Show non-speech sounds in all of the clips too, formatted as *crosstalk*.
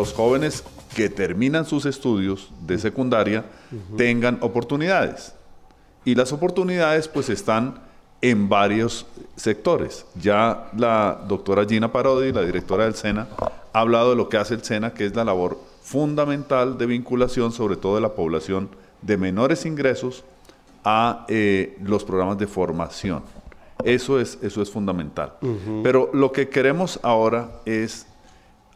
los jóvenes que terminan sus estudios de secundaria tengan oportunidades. Y las oportunidades pues están en varios sectores. Ya la doctora Gina Parodi, la directora del SENA, ha hablado de lo que hace el SENA, que es la labor fundamental de vinculación, sobre todo de la población de menores ingresos, a eh, los programas de formación. Eso es, eso es fundamental. Pero lo que queremos ahora es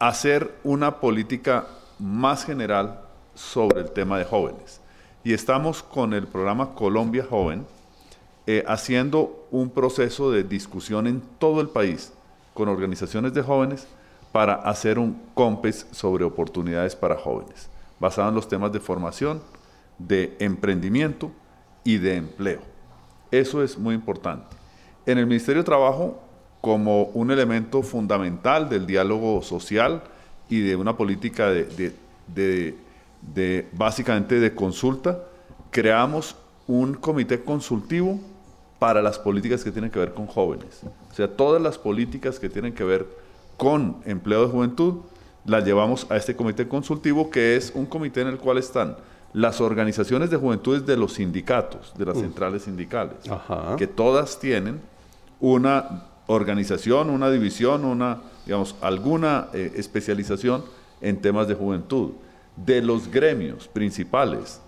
hacer una política más general sobre el tema de jóvenes. Y estamos con el programa Colombia Joven eh, haciendo un proceso de discusión en todo el país con organizaciones de jóvenes para hacer un COMPES sobre oportunidades para jóvenes, basado en los temas de formación, de emprendimiento y de empleo. Eso es muy importante. En el Ministerio de Trabajo como un elemento fundamental del diálogo social y de una política de, básicamente de consulta, creamos un comité consultivo para las políticas que tienen que ver con jóvenes. O sea, todas las políticas que tienen que ver con empleo de juventud las llevamos a este comité consultivo, que es un comité en el cual están las organizaciones de juventudes de los sindicatos, de las mm. centrales sindicales, que todas tienen una organización, una división, una, digamos, alguna eh, especialización en temas de juventud. De los gremios principales,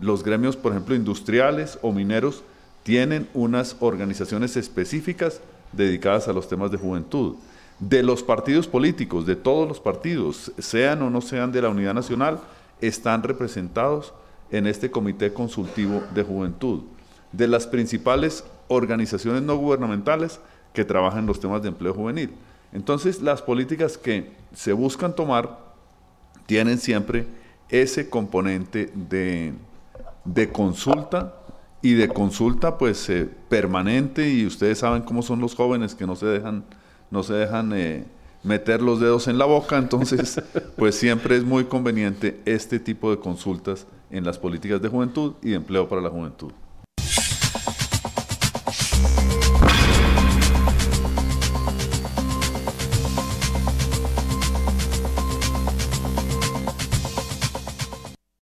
los gremios, por ejemplo, industriales o mineros, tienen unas organizaciones específicas dedicadas a los temas de juventud. De los partidos políticos, de todos los partidos, sean o no sean de la Unidad Nacional, están representados en este Comité Consultivo de Juventud. De las principales organizaciones no gubernamentales, que trabaja en los temas de empleo juvenil. Entonces, las políticas que se buscan tomar tienen siempre ese componente de, consulta y de consulta pues eh, permanente y ustedes saben cómo son los jóvenes que no se dejan, no se dejan eh, meter los dedos en la boca, entonces *laughs* pues siempre es muy conveniente este tipo de consultas en las políticas de juventud y de empleo para la juventud.